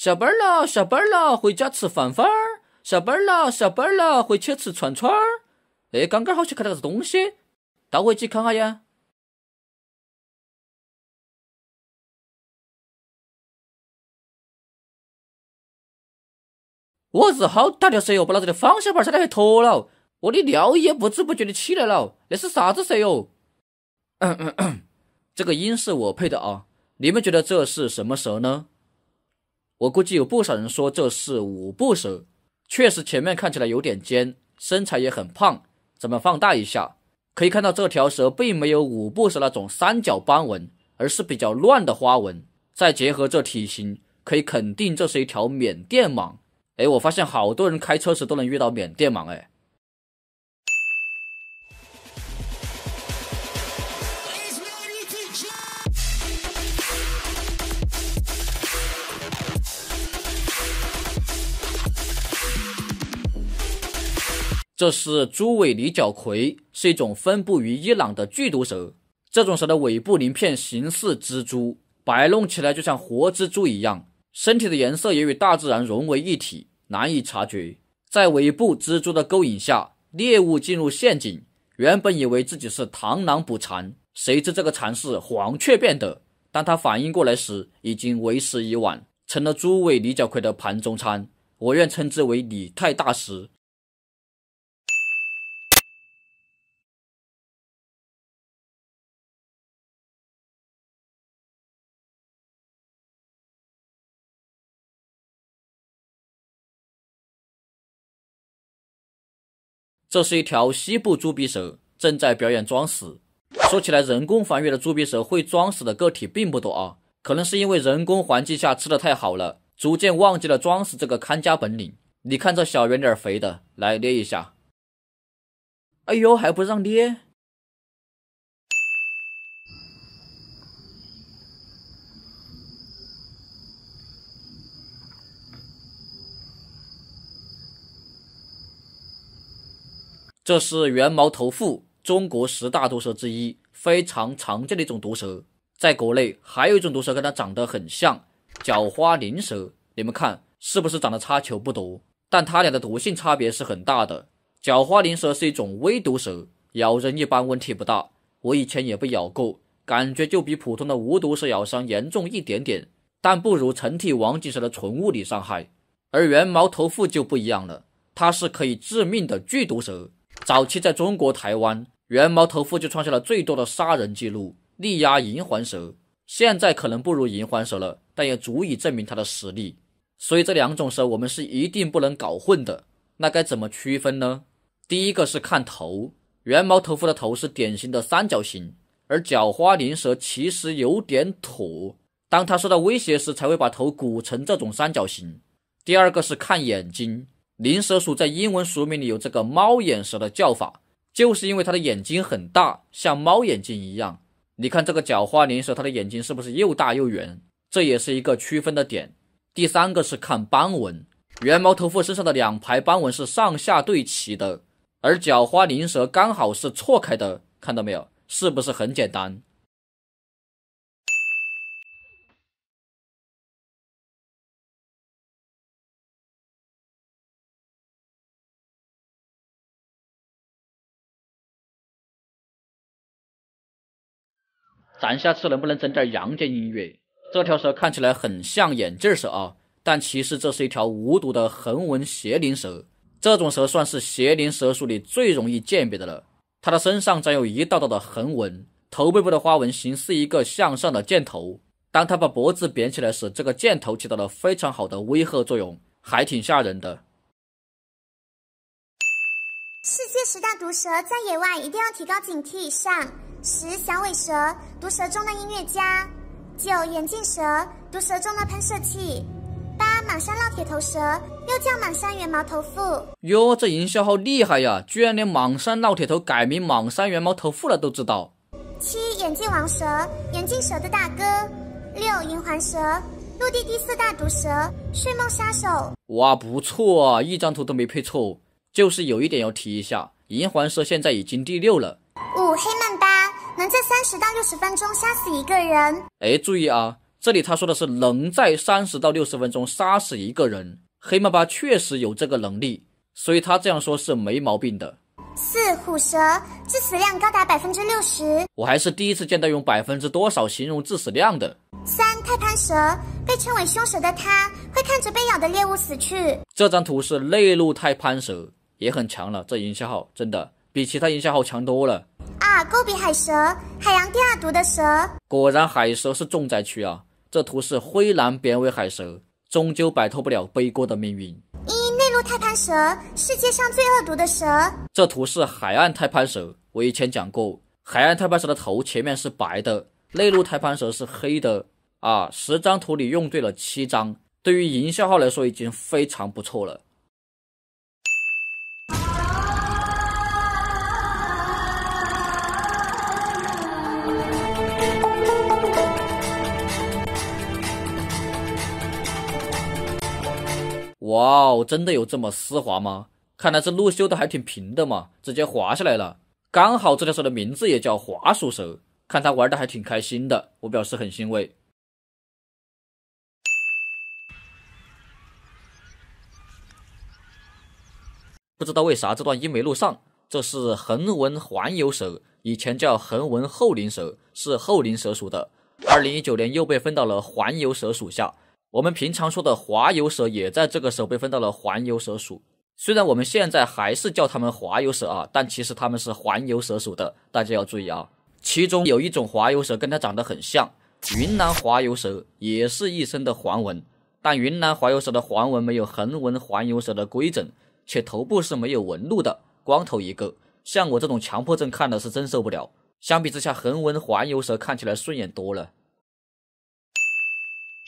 下班了，下班了，回家吃饭饭儿。下班了，下班了，回去吃串串儿。哎，刚刚好像看到个东西，倒回去看下呀。我日，好大条蛇哟，把老子的方向盘差点还脱了。我的尿液不知不觉的起来了，那是啥子蛇哟？这个音是我配的啊，你们觉得这是什么蛇呢？我估计有不少人说这是五步蛇，确实前面看起来有点尖，身材也很胖。咱们放大一下，可以看到这条蛇并没有五步蛇那种三角斑纹，而是比较乱的花纹。再结合这体型，可以肯定这是一条缅甸蟒。哎，我发现好多人开车时都能遇到缅甸蟒。哎。这是猪尾离角蝰，是一种分布于伊朗的剧毒蛇。这种蛇的尾部鳞片形似蜘蛛，摆弄起来就像活蜘蛛一样。身体的颜色也与大自然融为一体，难以察觉。在尾部蜘蛛的勾引下，猎物进入陷阱。原本以为自己是螳螂捕蝉，谁知这个蝉是黄雀变的。当他反应过来时，已经为时已晚，成了猪尾离角蝰的盘中餐。我愿称之为李太大师。这是一条西部猪鼻蛇，正在表演装死。说起来，人工繁育的猪鼻蛇会装死的个体并不多啊，可能是因为人工环境下吃的太好了，逐渐忘记了装死这个看家本领。你看这小圆脸肥的，来捏一下。哎呦，还不让捏！这是圆毛头蝮，中国十大毒蛇之一，非常常见的一种毒蛇。在国内还有一种毒蛇跟它长得很像，角花灵蛇。你们看是不是长得差球不多？但它俩的毒性差别是很大的。角花灵蛇是一种微毒蛇，咬人一般问题不大。我以前也被咬过，感觉就比普通的无毒蛇咬伤严重一点点，但不如成体王锦蛇的纯物理伤害。而圆毛头蝮就不一样了，它是可以致命的剧毒蛇。早期在中国台湾，原毛头父就创下了最多的杀人记录，力压银环蛇。现在可能不如银环蛇了，但也足以证明它的实力。所以这两种蛇我们是一定不能搞混的。那该怎么区分呢？第一个是看头，原毛头蝠的头是典型的三角形，而角花灵蛇其实有点土，当它受到威胁时才会把头鼓成这种三角形。第二个是看眼睛。灵蛇属在英文俗名里有这个“猫眼蛇”的叫法，就是因为它的眼睛很大，像猫眼睛一样。你看这个角花灵蛇，它的眼睛是不是又大又圆？这也是一个区分的点。第三个是看斑纹，圆毛头腹身上的两排斑纹是上下对齐的，而角花灵蛇刚好是错开的。看到没有？是不是很简单？咱下次能不能整点阳间音乐？这条蛇看起来很像眼镜蛇啊，但其实这是一条无毒的横纹邪灵蛇。这种蛇算是邪灵蛇属里最容易鉴别的了。它的身上长有一道道的横纹，头背部的花纹形似一个向上的箭头。当它把脖子扁起来时，这个箭头起到了非常好的威吓作用，还挺吓人的。世界十大毒蛇，在野外一定要提高警惕。以上。十响尾蛇，毒蛇中的音乐家；九眼镜蛇，毒蛇中的喷射器；八蟒山烙铁头蛇，又叫蟒山圆毛头腹。哟，这营销号厉害呀，居然连蟒山烙铁头改名蟒山圆毛头腹了都知道。七眼镜王蛇，眼镜蛇的大哥；六银环蛇，陆地第四大毒蛇，睡梦杀手。哇，不错，啊，一张图都没配错，就是有一点要提一下，银环蛇现在已经第六了。在三十到六十分钟杀死一个人。哎，注意啊，这里他说的是能在三十到六十分钟杀死一个人。黑曼巴确实有这个能力，所以他这样说是没毛病的。四虎蛇致死量高达百分之六十，我还是第一次见到用百分之多少形容致死量的。三泰攀蛇被称为凶蛇的它，会看着被咬的猎物死去。这张图是内陆泰攀蛇，也很强了。这营销号真的比其他营销号强多了。勾鼻海蛇，海洋第二毒的蛇。果然，海蛇是重灾区啊！这图是灰蓝边尾海蛇，终究摆脱不了背锅的命运。一内陆泰盘蛇，世界上最恶毒的蛇。这图是海岸泰盘蛇，我以前讲过，海岸泰盘蛇的头前面是白的，内陆泰盘蛇是黑的。啊，十张图里用对了七张，对于营销号来说已经非常不错了。哇哦，真的有这么丝滑吗？看来这路修的还挺平的嘛，直接滑下来了。刚好这条蛇的名字也叫滑鼠蛇，看他玩的还挺开心的，我表示很欣慰。不知道为啥这段音没录上，这是横纹环游蛇，以前叫横纹后灵蛇，是后灵蛇属的。二零一九年又被分到了环游蛇属下。我们平常说的华游蛇也在这个时候被分到了环游蛇属，虽然我们现在还是叫它们华游蛇啊，但其实它们是环游蛇属的。大家要注意啊，其中有一种华游蛇跟它长得很像，云南华游蛇也是一身的环纹，但云南华游蛇的环纹没有横纹环游蛇的规整，且头部是没有纹路的，光头一个。像我这种强迫症看的是真受不了。相比之下，横纹环游蛇看起来顺眼多了。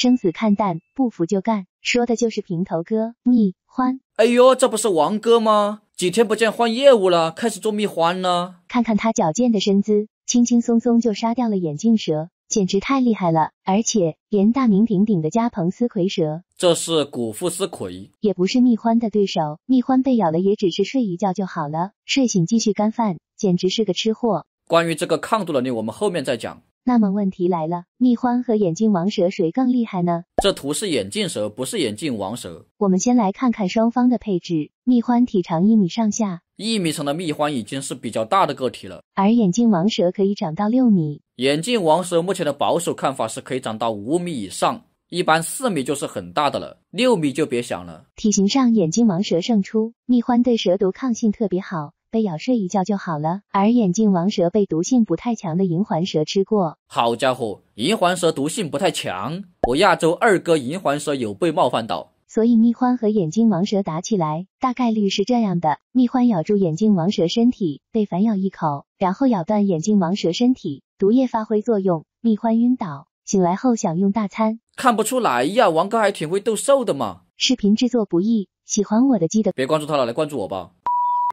生死看淡，不服就干，说的就是平头哥蜜獾。哎呦，这不是王哥吗？几天不见换业务了，开始做蜜獾了。看看他矫健的身姿，轻轻松松就杀掉了眼镜蛇，简直太厉害了。而且连大名鼎鼎的加蓬斯奎蛇，这是古腹斯奎，也不是蜜獾的对手。蜜獾被咬了也只是睡一觉就好了，睡醒继续干饭，简直是个吃货。关于这个抗毒能力，我们后面再讲。那么问题来了，蜜獾和眼镜王蛇谁更厉害呢？这图是眼镜蛇，不是眼镜王蛇。我们先来看看双方的配置。蜜獾体长一米上下，一米长的蜜獾已经是比较大的个体了。而眼镜王蛇可以长到六米，眼镜王蛇目前的保守看法是可以长到五米以上，一般四米就是很大的了，六米就别想了。体型上，眼镜王蛇胜出。蜜獾对蛇毒抗性特别好。被咬睡一觉就好了。而眼镜王蛇被毒性不太强的银环蛇吃过。好家伙，银环蛇毒性不太强，我亚洲二哥银环蛇有被冒犯到。所以蜜獾和眼镜王蛇打起来，大概率是这样的：蜜獾咬住眼镜王蛇身体，被反咬一口，然后咬断眼镜王蛇身体，毒液发挥作用，蜜獾晕倒。醒来后享用大餐。看不出来呀，王哥还挺会斗兽的嘛。视频制作不易，喜欢我的记得别关注他了，来关注我吧。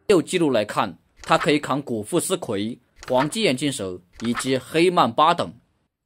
有记录来看，它可以抗古富斯奎、黄金眼镜蛇以及黑曼巴等。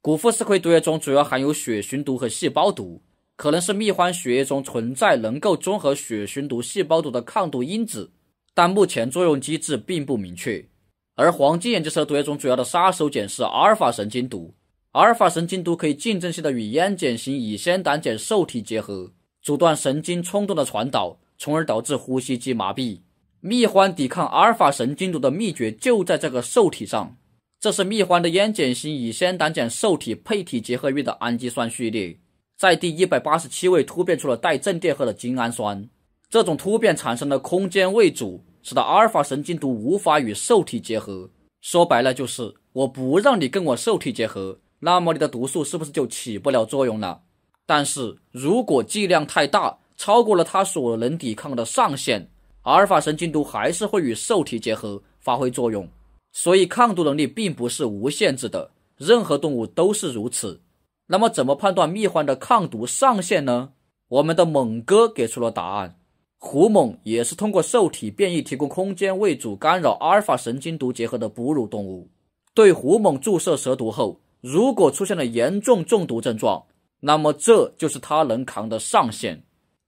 古富斯葵毒液中主要含有血循毒和细胞毒，可能是蜜獾血液中存在能够中和血循毒、细胞毒的抗毒因子，但目前作用机制并不明确。而黄金眼镜蛇毒液中主要的杀手锏是阿尔法神经毒。阿尔法神经毒可以竞争性的与烟碱型乙酰胆碱受体结合，阻断神经冲动的传导，从而导致呼吸肌麻痹。蜜獾抵抗阿尔法神经毒的秘诀就在这个受体上，这是蜜獾的烟碱型乙酰胆碱受体配体结合域的氨基酸序列，在第一百八十七位突变出了带正电荷的精氨酸，这种突变产生的空间位阻，使得阿尔法神经毒无法与受体结合。说白了就是，我不让你跟我受体结合，那么你的毒素是不是就起不了作用了？但是如果剂量太大，超过了它所能抵抗的上限。阿尔法神经毒还是会与受体结合发挥作用，所以抗毒能力并不是无限制的，任何动物都是如此。那么，怎么判断蜜獾的抗毒上限呢？我们的猛哥给出了答案。胡猛也是通过受体变异提供空间为主干扰阿尔法神经毒结合的哺乳动物。对胡猛注射蛇毒后，如果出现了严重中毒症状，那么这就是它能扛的上限。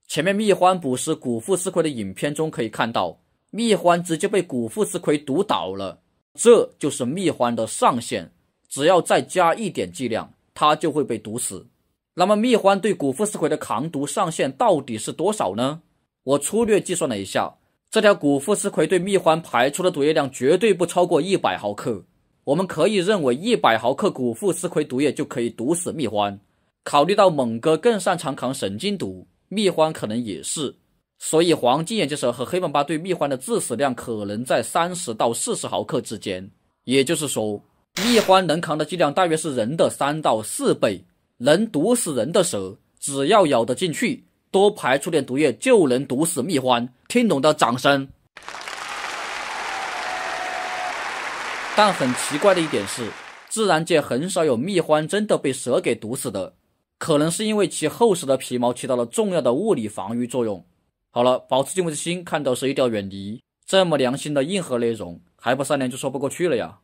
前面蜜獾捕食古腹丝葵的影片中可以看到，蜜獾直接被古腹丝葵毒倒了。这就是蜜獾的上限，只要再加一点剂量，它就会被毒死。那么蜜獾对古腹丝葵的抗毒上限到底是多少呢？我粗略计算了一下，这条古腹丝葵对蜜獾排出的毒液量绝对不超过一百毫克。我们可以认为，一百毫克古腹丝葵毒液就可以毒死蜜獾。考虑到猛哥更擅长扛神经毒。蜜獾可能也是，所以黄金眼镜蛇和黑曼巴对蜜獾的致死量可能在三十到四十毫克之间，也就是说，蜜獾能扛的剂量大约是人的三到四倍。能毒死人的蛇，只要咬得进去，多排出点毒液就能毒死蜜獾。听懂的掌声。但很奇怪的一点是，自然界很少有蜜獾真的被蛇给毒死的。可能是因为其厚实的皮毛起到了重要的物理防御作用。好了，保持敬畏之心，看到蛇一定要远离。这么良心的硬核内容，还不删连就说不过去了呀！